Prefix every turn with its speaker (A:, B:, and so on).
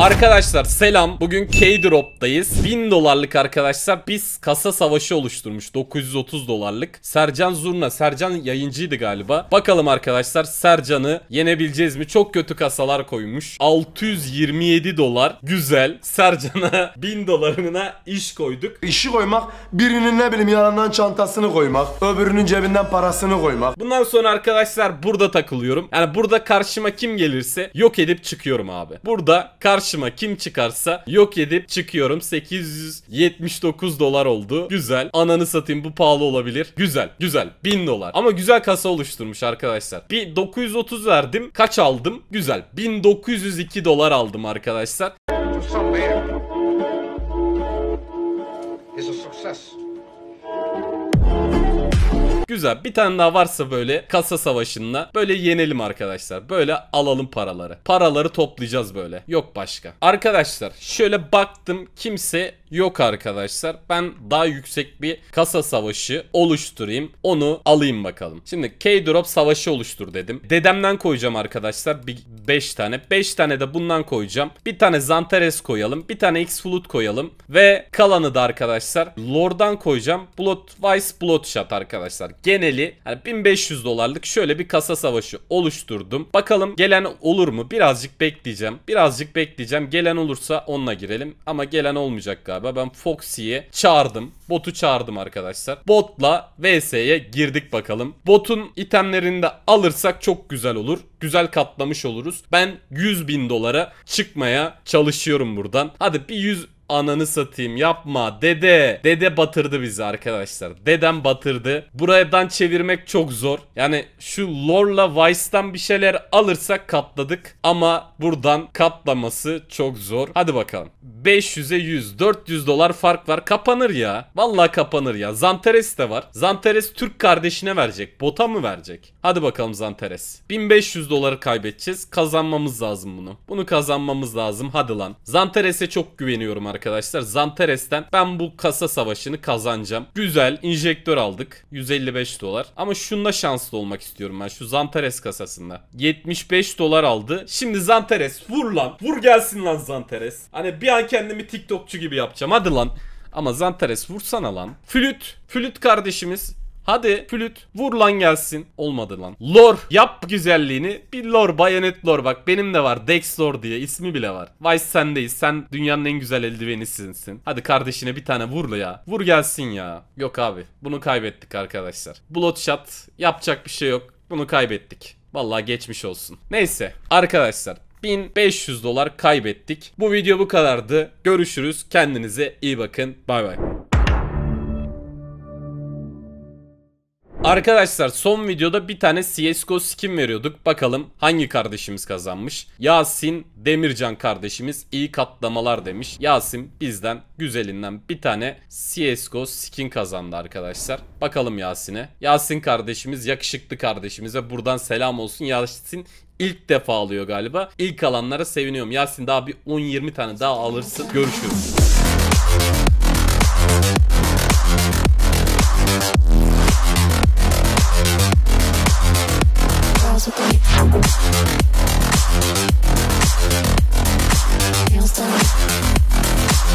A: Arkadaşlar selam. Bugün K-Drop'tayız. 1000 dolarlık arkadaşlar biz kasa savaşı oluşturmuş. 930 dolarlık. Sercan Zurna. Sercan yayıncıydı galiba. Bakalım arkadaşlar Sercan'ı yenebileceğiz mi? Çok kötü kasalar koymuş. 627 dolar. Güzel. Sercan'a 1000 dolarına iş koyduk. İşi koymak birinin ne bileyim yanından çantasını koymak. Öbürünün cebinden parasını koymak. Bundan sonra arkadaşlar burada takılıyorum. Yani burada karşıma kim gelirse yok edip çıkıyorum abi. Burada karşı karşıma kim çıkarsa yok edip çıkıyorum. 879 dolar oldu. Güzel. Ananı satayım bu pahalı olabilir. Güzel. Güzel. 1000 dolar. Ama güzel kasa oluşturmuş arkadaşlar. Bir 930 verdim. Kaç aldım? Güzel. 1902 dolar aldım arkadaşlar. It's a success. Güzel. Bir tane daha varsa böyle kasa savaşında böyle yenelim arkadaşlar. Böyle alalım paraları. Paraları toplayacağız böyle. Yok başka. Arkadaşlar şöyle baktım kimse yok arkadaşlar. Ben daha yüksek bir kasa savaşı oluşturayım. Onu alayım bakalım. Şimdi K-Drop savaşı oluştur dedim. Dedemden koyacağım arkadaşlar. Bir 5 tane. 5 tane de bundan koyacağım. Bir tane Zantares koyalım. Bir tane X-Flut koyalım. Ve kalanı da arkadaşlar Lord'dan koyacağım. Blood Vice Bloodshot arkadaşlar geneli yani 1500 dolarlık şöyle bir kasa savaşı oluşturdum. Bakalım gelen olur mu? Birazcık bekleyeceğim. Birazcık bekleyeceğim. Gelen olursa onunla girelim. Ama gelen olmayacak galiba. Ben Foxy'yi çağırdım. Botu çağırdım arkadaşlar. Botla VS'ye girdik bakalım. Botun itemlerini de alırsak çok güzel olur. Güzel katlamış oluruz. Ben 100 bin dolara çıkmaya çalışıyorum buradan. Hadi bir 100 Ananı satayım yapma dede. Dede batırdı bizi arkadaşlar. Dedem batırdı. Buradan çevirmek çok zor. Yani şu Lorla Vice'dan bir şeyler alırsak katladık. Ama buradan katlaması çok zor. Hadi bakalım. 500'e 100, 400 dolar fark var. Kapanır ya. Vallahi kapanır ya. Zanteres de var. Zanteres Türk kardeşine verecek. Bota mı verecek? Hadi bakalım Zanteres. 1500 doları kaybedeceğiz. Kazanmamız lazım bunu. Bunu kazanmamız lazım. Hadi lan. Zanteres'e çok güveniyorum arkadaşlar arkadaşlar. Zantares'ten ben bu kasa savaşını kazanacağım. Güzel injektör aldık. 155 dolar. Ama şunda şanslı olmak istiyorum ben. Şu Zantares kasasında. 75 dolar aldı. Şimdi Zantares vur lan. Vur gelsin lan Zantares. Hani bir an kendimi TikTokçu gibi yapacağım. Hadi lan. Ama Zantares vursana lan. Flüt. Flüt kardeşimiz Hadi flüt vur lan gelsin. Olmadı lan. Lor yap güzelliğini. Bir lor bayonet lor bak benim de var. Dex lor diye ismi bile var. Vice sendeyiz. Sen dünyanın en güzel eldiveni sizinsin. Hadi kardeşine bir tane vurlu ya. Vur gelsin ya. Yok abi bunu kaybettik arkadaşlar. Bloodshot yapacak bir şey yok. Bunu kaybettik. Vallahi geçmiş olsun. Neyse arkadaşlar 1500 dolar kaybettik. Bu video bu kadardı. Görüşürüz. Kendinize iyi bakın. Bay bay. Arkadaşlar son videoda bir tane CSGO skin veriyorduk. Bakalım hangi kardeşimiz kazanmış? Yasin Demircan kardeşimiz iyi katlamalar demiş. Yasin bizden güzelinden bir tane CSGO skin kazandı arkadaşlar. Bakalım Yasin'e. Yasin kardeşimiz yakışıklı kardeşimize buradan selam olsun. Yasin ilk defa alıyor galiba. İlk alanlara seviniyorum. Yasin daha bir 10-20 tane daha alırsın. Görüşürüz. Feels done.